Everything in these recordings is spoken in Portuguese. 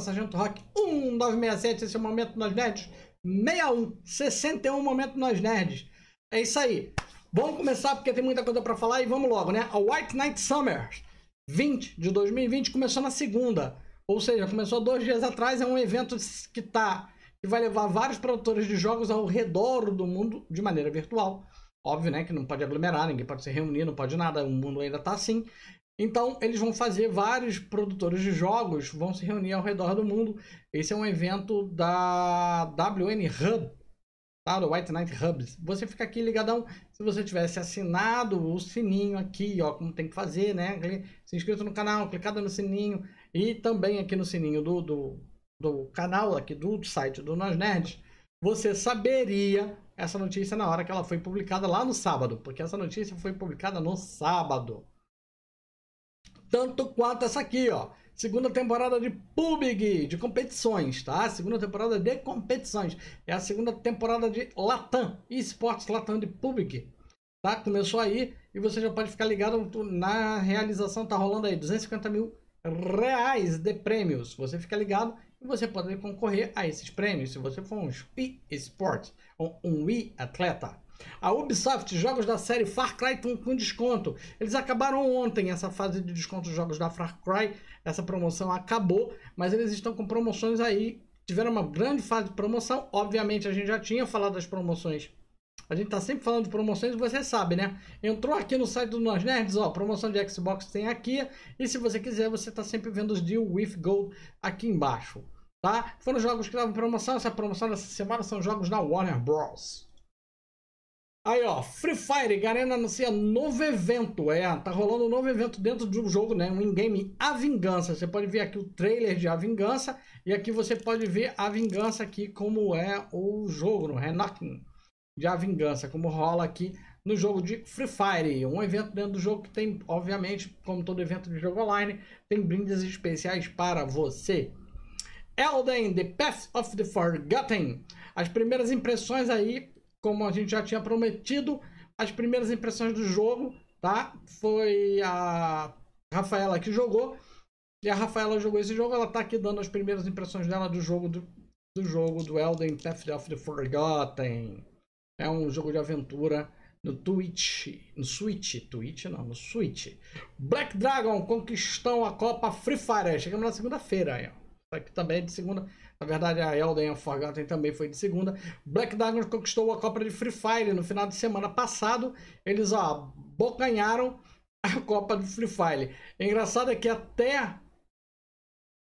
Sargento Rock 1967. Esse é o Momento Nós Nerds 61. 61 Momento Nós Nerds. É isso aí. Vamos começar porque tem muita coisa para falar e vamos logo, né? A White Night Summer 20 de 2020 começou na segunda. Ou seja, começou dois dias atrás. É um evento que tá que vai levar vários produtores de jogos ao redor do mundo de maneira virtual. Óbvio, né? Que não pode aglomerar, ninguém pode se reunir, não pode nada, o mundo ainda tá assim. Então, eles vão fazer vários produtores de jogos, vão se reunir ao redor do mundo. Esse é um evento da WN Hub, tá? Do White Knight Hubs. Você fica aqui ligadão. Se você tivesse assinado o sininho aqui, ó, como tem que fazer, né? Se inscrito no canal, clicado no sininho e também aqui no sininho do, do, do canal, aqui do site do Nós Nerds, você saberia essa notícia na hora que ela foi publicada lá no sábado, porque essa notícia foi publicada no sábado tanto quanto essa aqui, ó. Segunda temporada de PUBG, de competições, tá? Segunda temporada de competições. É a segunda temporada de Latam, esportes Latam de PUBG. Tá? Começou aí e você já pode ficar ligado na realização, tá rolando aí 250 mil reais de prêmios. Você fica ligado e você pode concorrer a esses prêmios se você for um esportes ou um e-atleta. A Ubisoft, jogos da série Far Cry estão com desconto. Eles acabaram ontem essa fase de desconto dos jogos da Far Cry. Essa promoção acabou, mas eles estão com promoções aí. Tiveram uma grande fase de promoção. Obviamente, a gente já tinha falado das promoções. A gente tá sempre falando de promoções, você sabe, né? Entrou aqui no site do Nós Nerds, ó, promoção de Xbox tem aqui. E se você quiser, você tá sempre vendo os Deal with Gold aqui embaixo, tá? Foram jogos que estavam em promoção. Essa promoção dessa semana são jogos da Warner Bros. Aí, ó, Free Fire, Garena anuncia novo evento. É, tá rolando um novo evento dentro do jogo, né? Um in-game A Vingança. Você pode ver aqui o trailer de A Vingança. E aqui você pode ver A Vingança aqui como é o jogo, é? no Renakin de A Vingança. Como rola aqui no jogo de Free Fire. Um evento dentro do jogo que tem, obviamente, como todo evento de jogo online, tem brindes especiais para você. Elden, The Path of the Forgotten. As primeiras impressões aí como a gente já tinha prometido, as primeiras impressões do jogo, tá? Foi a Rafaela que jogou. E a Rafaela jogou esse jogo, ela tá aqui dando as primeiras impressões dela do jogo do, do jogo do Elden Path of the Forgotten. É um jogo de aventura no Twitch, no Switch, Twitch não, no Switch. Black Dragon conquistou a Copa Free Fire. Chegamos na segunda-feira aí, ó. aqui também é de segunda. Na verdade, a Elden Forgotten também foi de segunda. Black Dragon conquistou a Copa de Free Fire no final de semana passado. Eles, abocanharam bocanharam a Copa de Free Fire. Engraçado é que até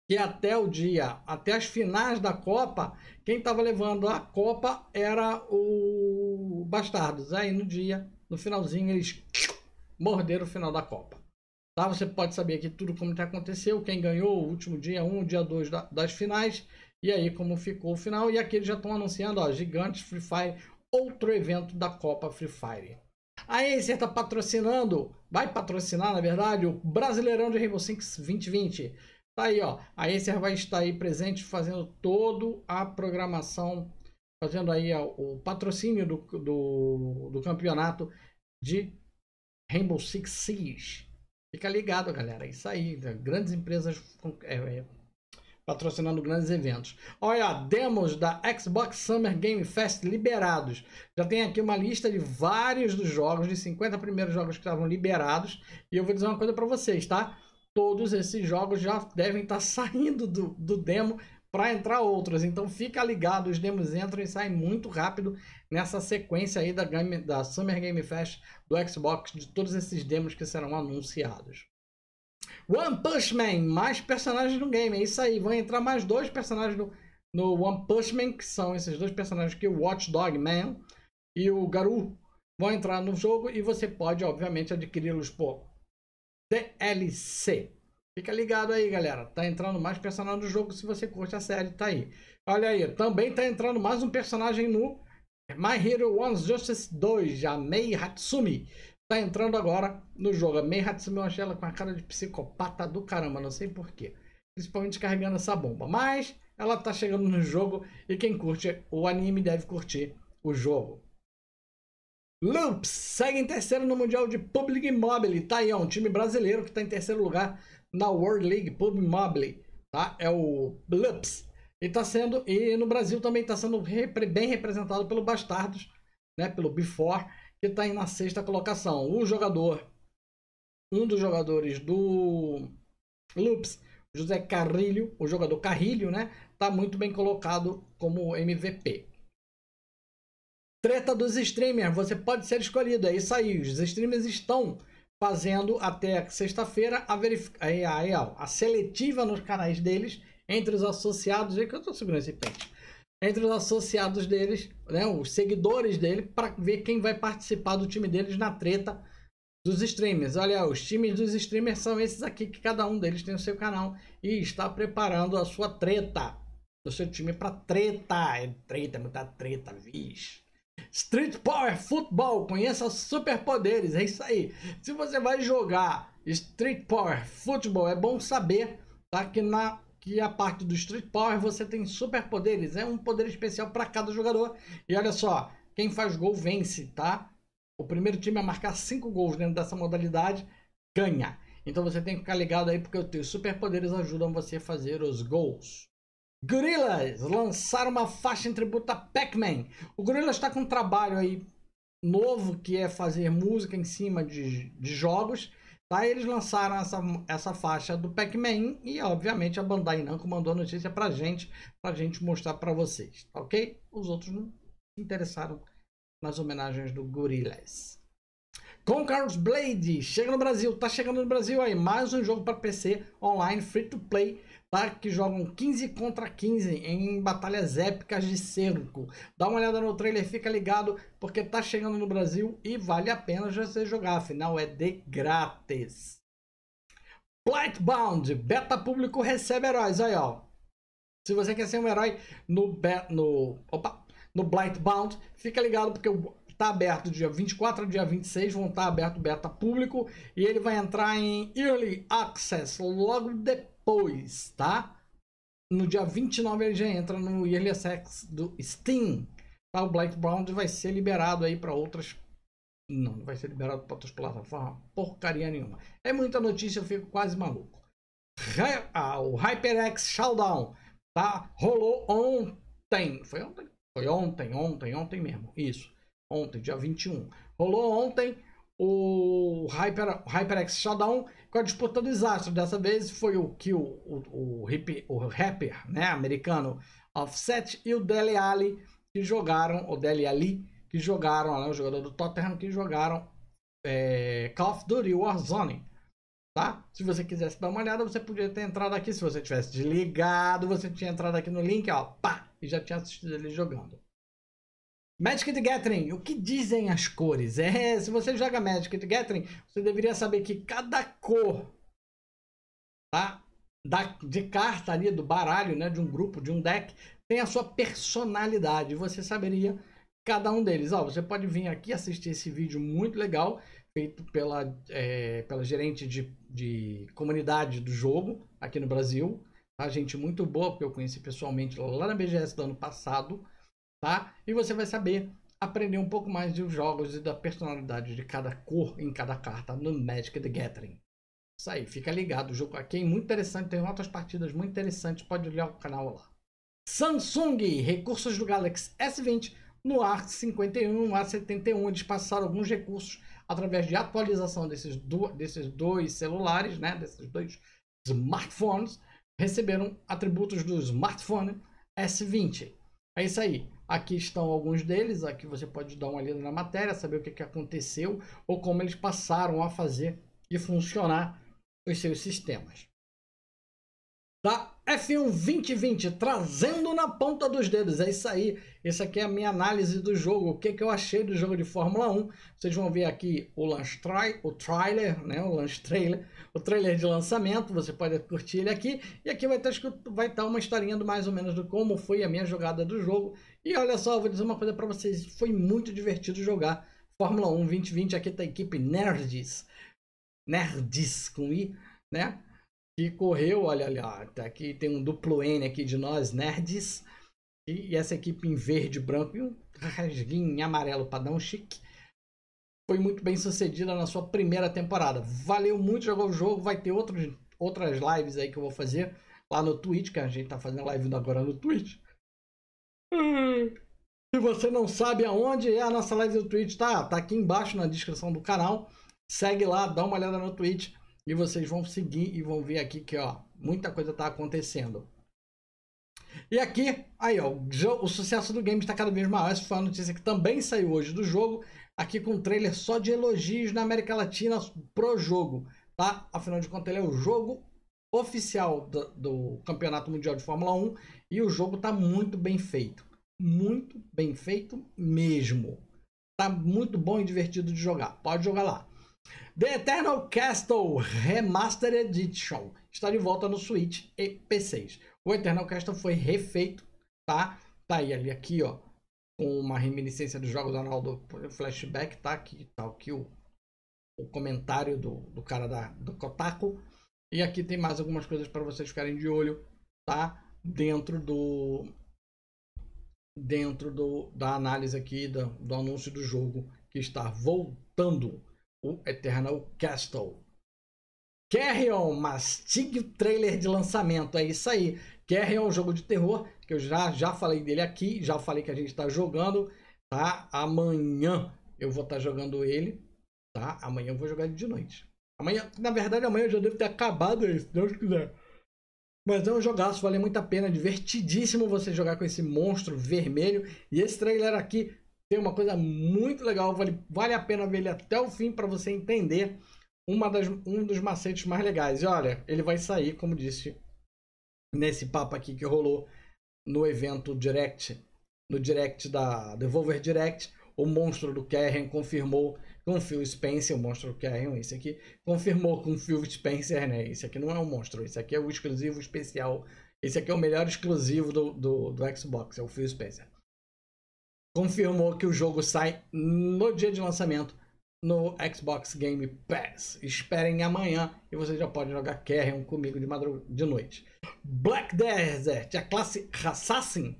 que até o dia, até as finais da Copa, quem estava levando a Copa era o Bastardos. Aí no dia, no finalzinho, eles morderam o final da Copa. Tá? Você pode saber aqui tudo como que aconteceu, quem ganhou o último dia 1, um, dia 2 das finais e aí, como ficou o final. E aqui eles já estão anunciando, ó, Gigantes Free Fire, outro evento da Copa Free Fire. Aí você está patrocinando, vai patrocinar, na verdade, o Brasileirão de Rainbow Six 2020. Tá aí, ó. Aí você vai estar aí presente fazendo toda a programação, fazendo aí ó, o patrocínio do, do, do campeonato de Rainbow Six Siege. Fica ligado, galera. É isso aí. Grandes empresas é, é, patrocinando grandes eventos. Olha, demos da Xbox Summer Game Fest liberados. Já tem aqui uma lista de vários dos jogos, de 50 primeiros jogos que estavam liberados. E eu vou dizer uma coisa para vocês, tá? Todos esses jogos já devem estar tá saindo do, do demo para entrar outros. Então fica ligado, os demos entram e saem muito rápido nessa sequência aí da, game, da Summer Game Fest do Xbox, de todos esses demos que serão anunciados. One Punch Man, mais personagens no game. É isso aí, vão entrar mais dois personagens no, no One Punch Man, que são esses dois personagens que o Watchdog Man e o Garu vão entrar no jogo e você pode, obviamente, adquiri-los por DLC. Fica ligado aí, galera. Tá entrando mais personagem no jogo se você curte a série, tá aí. Olha aí, também tá entrando mais um personagem no My Hero One Justice 2, Amei Mei Hatsumi. Tá entrando agora no jogo. A Mei Hatsume é Angela com a cara de psicopata do caramba, não sei porquê. Principalmente carregando essa bomba. Mas ela tá chegando no jogo e quem curte o anime deve curtir o jogo. Loops segue em terceiro no Mundial de Public Mobile. Tá aí, ó, um time brasileiro que tá em terceiro lugar na World League Public Mobile. Tá? É o Loops. E tá sendo. E no Brasil também tá sendo repre, bem representado pelo Bastardos, né? Pelo Before que está aí na sexta colocação. O jogador, um dos jogadores do Loops, José Carrilho, o jogador Carrilho, né? está muito bem colocado como MVP. Treta dos streamers, você pode ser escolhido, é isso aí. Os streamers estão fazendo até sexta-feira a, a, a, a seletiva nos canais deles entre os associados. E que eu estou segurando esse pente entre os associados deles, né, os seguidores dele, para ver quem vai participar do time deles na treta dos streamers. Olha, os times dos streamers são esses aqui que cada um deles tem o seu canal e está preparando a sua treta, o seu time para treta, é treta, é muita treta, vixe. Street Power Football, conheça superpoderes, é isso aí. Se você vai jogar Street Power Football, é bom saber tá, que na que a parte do Street Power você tem superpoderes, é um poder especial para cada jogador. E olha só, quem faz gol vence, tá? O primeiro time a marcar 5 gols dentro dessa modalidade ganha. Então você tem que ficar ligado aí porque os teus superpoderes ajudam você a fazer os gols. Gorillaz lançaram uma faixa em tributo a Pac-Man. O Gorillaz está com um trabalho aí novo que é fazer música em cima de, de jogos. Tá? Eles lançaram essa, essa faixa do Pac-Man e, obviamente, a Bandai Namco mandou a notícia pra gente, pra gente mostrar pra vocês, tá ok? Os outros não se interessaram nas homenagens do Gorillaz. Carlos Blade chega no Brasil, tá chegando no Brasil aí, mais um jogo para PC online free to play lá que jogam 15 contra 15 em batalhas épicas de cerco. Dá uma olhada no trailer, fica ligado, porque tá chegando no Brasil e vale a pena já você jogar, afinal é de grátis. Blightbound, beta público recebe heróis, aí ó. Se você quer ser um herói no, no, opa, no Blightbound, fica ligado porque tá aberto dia 24 a dia 26, vão estar tá aberto beta público e ele vai entrar em Early Access logo depois depois, tá? No dia 29 ele já entra no Early Access do Steam. Tá? O Black Brownd vai ser liberado aí para outras. Não, não vai ser liberado para outras plataformas. Porcaria nenhuma. É muita notícia, eu fico quase maluco. Ah, o HyperX Showdown, tá? Rolou ontem. Foi ontem? Foi ontem, ontem, ontem mesmo. Isso. Ontem, dia 21. Rolou ontem o Hyper, HyperX Showdown com a disputa dos astros. Dessa vez foi o que o, o, o, hip, o rapper né, americano Offset e o Dele Ali que jogaram, o Dele Ali que jogaram, né, o jogador do Tottenham, que jogaram é, Call of Duty Warzone. Tá? Se você quisesse dar uma olhada, você podia ter entrado aqui. Se você tivesse desligado, você tinha entrado aqui no link, ó, pá, e já tinha assistido ele jogando. Magic the Gathering, o que dizem as cores? É, se você joga Magic the Gathering, você deveria saber que cada cor tá? da, de carta ali, do baralho, né, de um grupo, de um deck, tem a sua personalidade. Você saberia cada um deles. Ó, você pode vir aqui assistir esse vídeo muito legal, feito pela, é, pela gerente de, de comunidade do jogo aqui no Brasil. Tá, gente muito boa, porque eu conheci pessoalmente lá na BGS do ano passado tá? E você vai saber aprender um pouco mais dos jogos e da personalidade de cada cor em cada carta no Magic the Gathering. Isso aí, fica ligado, o jogo aqui é muito interessante, tem outras partidas muito interessantes, pode olhar o canal lá. Samsung, recursos do Galaxy S20 no A51, A71, eles passaram alguns recursos através de atualização desses, do, desses dois celulares, né, desses dois smartphones, receberam atributos do smartphone S20. É isso aí. Aqui estão alguns deles, aqui você pode dar uma lida na matéria, saber o que, que aconteceu ou como eles passaram a fazer e funcionar os seus sistemas. Tá? F1 2020, trazendo na ponta dos dedos. É isso aí. Essa aqui é a minha análise do jogo. O que, que eu achei do jogo de Fórmula 1. Vocês vão ver aqui o launch try, o trailer, né? O launch trailer, o trailer de lançamento. Você pode curtir ele aqui. E aqui vai estar vai uma historinha do mais ou menos do como foi a minha jogada do jogo. E olha só, eu vou dizer uma coisa para vocês. Foi muito divertido jogar Fórmula 1 2020. Aqui tá a equipe Nerds. Nerds com I, né? que correu, olha, olha, tá aqui tem um duplo N aqui de nós, nerds, e essa equipe em verde, branco e um rasguinho amarelo padrão chique, foi muito bem sucedida na sua primeira temporada. Valeu muito, jogou o jogo, vai ter outros, outras lives aí que eu vou fazer lá no Twitch, que a gente tá fazendo live agora no Twitch. Hum. Se você não sabe aonde é a nossa live no Twitch, tá, tá aqui embaixo na descrição do canal. Segue lá, dá uma olhada no Twitch e vocês vão seguir e vão ver aqui que ó, muita coisa está acontecendo. E aqui, aí ó, o, sucesso do game está cada vez maior. Essa foi a notícia que também saiu hoje do jogo. Aqui com um trailer só de elogios na América Latina pro jogo, tá? Afinal de contas, ele é o jogo oficial do, do Campeonato Mundial de Fórmula 1 e o jogo está muito bem feito. Muito bem feito mesmo. Tá muito bom e divertido de jogar. Pode jogar lá. The Eternal Castle Remastered Edition está de volta no Switch e P6. O Eternal Castle foi refeito, tá? Tá aí ali aqui, ó, com uma reminiscência dos jogos do Arnaldo Flashback, tá? Aqui, tá aqui o, o comentário do, do cara da, do Kotaku. E aqui tem mais algumas coisas para vocês ficarem de olho, tá? Dentro do dentro do, da análise aqui do, do anúncio do jogo que está voltando o Eternal Castle. Carrion, mastigue o trailer de lançamento, é isso aí. Carrion é um jogo de terror, que eu já, já falei dele aqui, já falei que a gente está jogando, tá? Amanhã eu vou estar tá jogando ele, tá? Amanhã eu vou jogar ele de noite. Amanhã, na verdade, amanhã eu já devo ter acabado esse, Deus quiser. Mas é um jogaço, vale muito a pena, divertidíssimo você jogar com esse monstro vermelho. E esse trailer aqui tem uma coisa muito legal. Vale, vale a pena ver ele até o fim para você entender uma das, um dos macetes mais legais. E olha, ele vai sair, como disse, nesse papo aqui que rolou no evento Direct, no Direct da Devolver Direct. O monstro do Kerren confirmou com Phil Spencer, o monstro do é esse aqui, confirmou com Phil Spencer, né? Esse aqui não é um monstro, esse aqui é o exclusivo especial. Esse aqui é o melhor exclusivo do, do, do Xbox, é o Phil Spencer confirmou que o jogo sai no dia de lançamento no Xbox Game Pass. Esperem amanhã e você já pode jogar Carrion comigo de madrug de noite. Black Desert, a classe Assassin,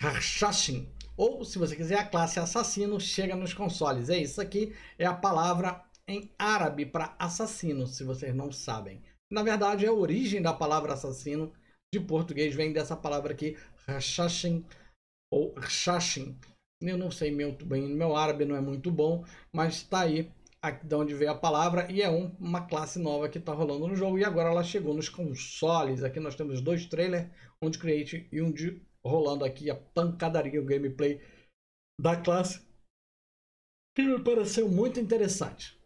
Assassin, ou se você quiser a classe Assassino, chega nos consoles. É isso aqui, é a palavra em árabe para assassino, se vocês não sabem. Na verdade, é a origem da palavra assassino de português vem dessa palavra aqui, Assassin, ou Rshashin. Eu não sei muito bem, meu árabe não é muito bom, mas está aí de onde veio a palavra, e é um, uma classe nova que está rolando no jogo, e agora ela chegou nos consoles. Aqui nós temos dois trailers, um de Create e um de rolando aqui a pancadaria, o gameplay da classe, que me pareceu muito interessante.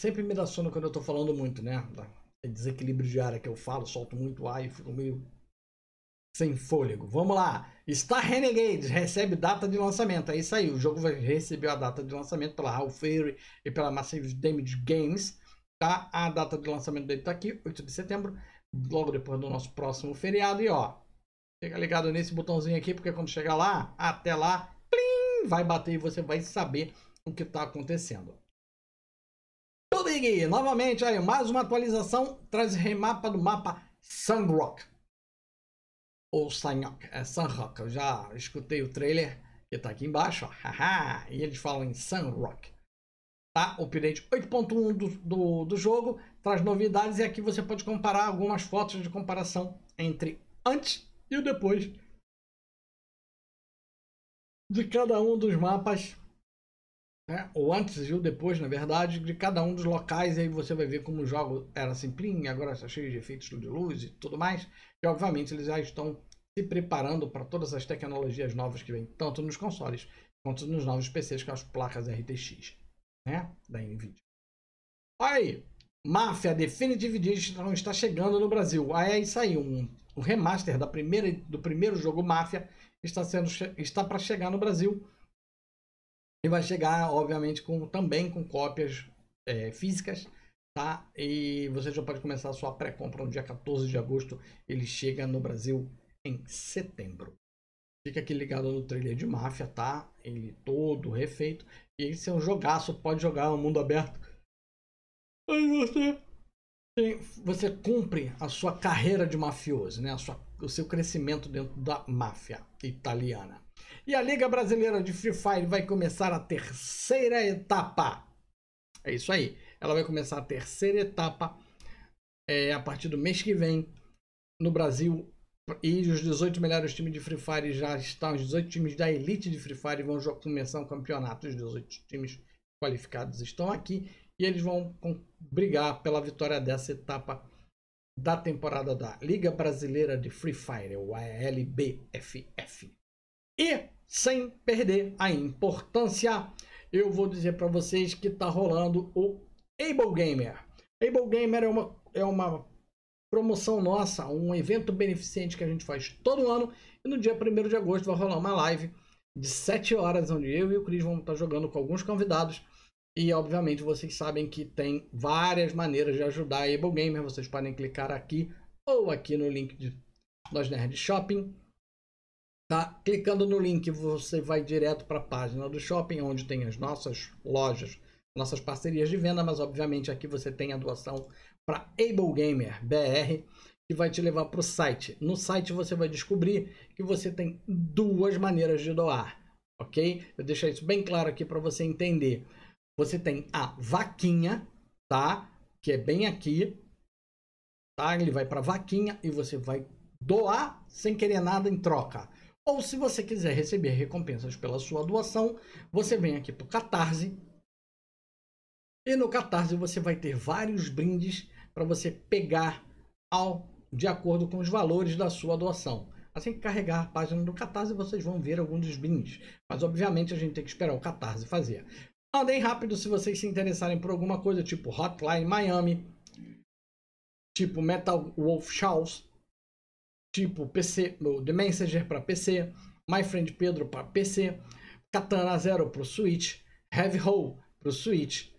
Sempre me dá sono quando eu estou falando muito, né? Desequilíbrio de área que eu falo, solto muito ar e fico meio sem fôlego. Vamos lá. Star Renegade recebe data de lançamento. É isso aí. O jogo recebeu a data de lançamento pela Half Fury e pela Massive Damage Games. Tá? A data de lançamento dele tá aqui, 8 de setembro, logo depois do nosso próximo feriado. E ó, fica ligado nesse botãozinho aqui, porque quando chegar lá, até lá, plim, vai bater e você vai saber o que tá acontecendo. Big, novamente, aí, mais uma atualização, traz remapa do mapa Sunrock ou Sanyok, é Sunrock. Eu já escutei o trailer que tá aqui embaixo, ó. e eles falam em Sunrock. Tá? O update 8.1 do, do, do jogo traz novidades e aqui você pode comparar algumas fotos de comparação entre antes e o depois de cada um dos mapas né? ou antes e o depois, na verdade, de cada um dos locais, e aí você vai ver como o jogo era simplinho, agora está cheio de efeitos de luz e tudo mais, e obviamente eles já estão se preparando para todas as tecnologias novas que vêm, tanto nos consoles quanto nos novos PCs com as placas RTX, né, da NVIDIA. Olha aí, Mafia Definitive Edition está chegando no Brasil. Ah, é aí saiu um, um remaster da primeira, do primeiro jogo Mafia, está, está para chegar no Brasil, e vai chegar, obviamente, com, também com cópias é, físicas, tá? E você já pode começar a sua pré-compra no dia 14 de agosto. Ele chega no Brasil em setembro. Fica aqui ligado no trailer de máfia, tá? Ele todo refeito. E esse é um jogaço, pode jogar no é mundo aberto. Aí você você cumpre a sua carreira de mafioso, né? Sua, o seu crescimento dentro da máfia italiana. E a Liga Brasileira de Free Fire vai começar a terceira etapa. É isso aí. Ela vai começar a terceira etapa é, a partir do mês que vem no Brasil. E os 18 melhores times de Free Fire já estão. Os 18 times da elite de Free Fire vão começar um campeonato. Os 18 times qualificados estão aqui e eles vão brigar pela vitória dessa etapa da temporada da Liga Brasileira de Free Fire, o ALBFF. E sem perder a importância, eu vou dizer para vocês que está rolando o Able Gamer. Able Gamer é uma, é uma promoção nossa, um evento beneficente que a gente faz todo ano. E no dia 1 de agosto vai rolar uma live de 7 horas, onde eu e o Cris vamos estar tá jogando com alguns convidados. E obviamente vocês sabem que tem várias maneiras de ajudar a Able Gamer. Vocês podem clicar aqui ou aqui no link de Nós Nerd Shopping Tá? Clicando no link, você vai direto para a página do shopping, onde tem as nossas lojas, nossas parcerias de venda, mas obviamente aqui você tem a doação para Able Gamer BR, que vai te levar para o site. No site você vai descobrir que você tem duas maneiras de doar, ok? Eu deixo isso bem claro aqui para você entender. Você tem a vaquinha, tá? Que é bem aqui, tá? Ele vai para vaquinha e você vai doar sem querer nada em troca ou se você quiser receber recompensas pela sua doação, você vem aqui para o Catarse. E no Catarse você vai ter vários brindes para você pegar ao de acordo com os valores da sua doação. Assim que carregar a página do Catarse, vocês vão ver alguns dos brindes. Mas, obviamente, a gente tem que esperar o Catarse fazer. Andem rápido se vocês se interessarem por alguma coisa, tipo Hotline Miami, tipo Metal Wolf Shows, tipo PC, The Messenger para PC, My Friend Pedro para PC, Katana Zero para o Switch, Heavy Hole para o Switch.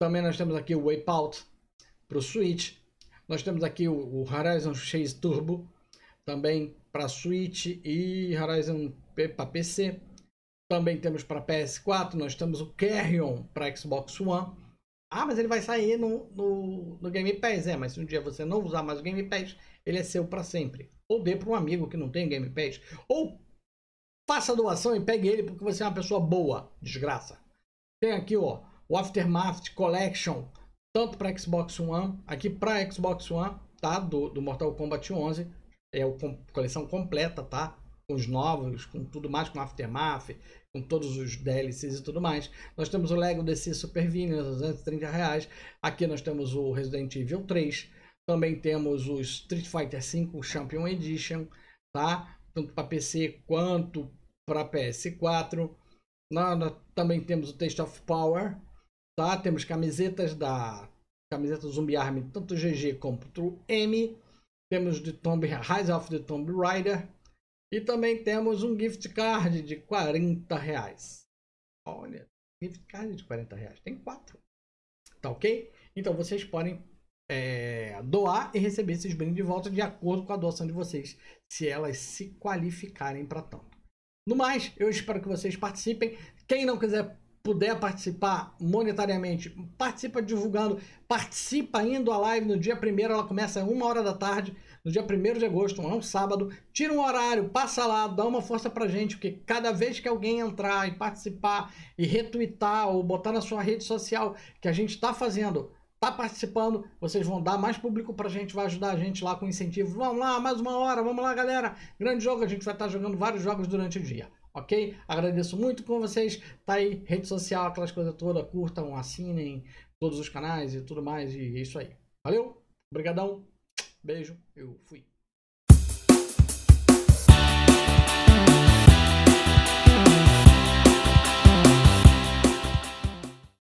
Também nós temos aqui o Wipeout para o Switch. Nós temos aqui o Horizon Chase Turbo também para Switch e Horizon para PC. Também temos para PS4, nós temos o Carrion para Xbox One. Ah, mas ele vai sair no, no, no Game Pass. É, mas se um dia você não usar mais o Game Pass, ele é seu para sempre. Ou dê para um amigo que não tem Game Pass. Ou faça doação e pegue ele porque você é uma pessoa boa, desgraça. Tem aqui ó, o Aftermath Collection, tanto para Xbox One, aqui para Xbox One, tá? Do, do Mortal Kombat 11. É a com, coleção completa, tá? Com os novos, com tudo mais, com Aftermath, com todos os DLCs e tudo mais. Nós temos o Lego DC Super Villains, 230 reais. Aqui nós temos o Resident Evil 3 também temos o Street Fighter V Champion Edition, tá? Tanto para PC quanto para PS4. também temos o Taste of Power, tá? Temos camisetas da camiseta Zumbi Army, tanto GG como True M. Temos de Tomb Rise of the Tomb Raider e também temos um gift card de 40 reais. Olha, gift card de 40 reais. Tem quatro. Tá ok? Então vocês podem é, doar e receber esses brindes de volta de acordo com a doação de vocês, se elas se qualificarem para tanto. No mais, eu espero que vocês participem. Quem não quiser puder participar monetariamente, participa divulgando, participa indo à live no dia primeiro, ela começa uma hora da tarde, no dia primeiro de agosto, é um sábado. Tira um horário, passa lá, dá uma força pra gente, porque cada vez que alguém entrar e participar e retweetar ou botar na sua rede social que a gente está fazendo tá participando, vocês vão dar mais público pra gente, vai ajudar a gente lá com incentivo. Vamos lá, mais uma hora, vamos lá, galera. Grande jogo, a gente vai estar tá jogando vários jogos durante o dia, ok? Agradeço muito com vocês. Tá aí, rede social, aquelas coisas todas, curtam, assinem todos os canais e tudo mais, e é isso aí. Valeu, obrigadão, beijo, eu fui.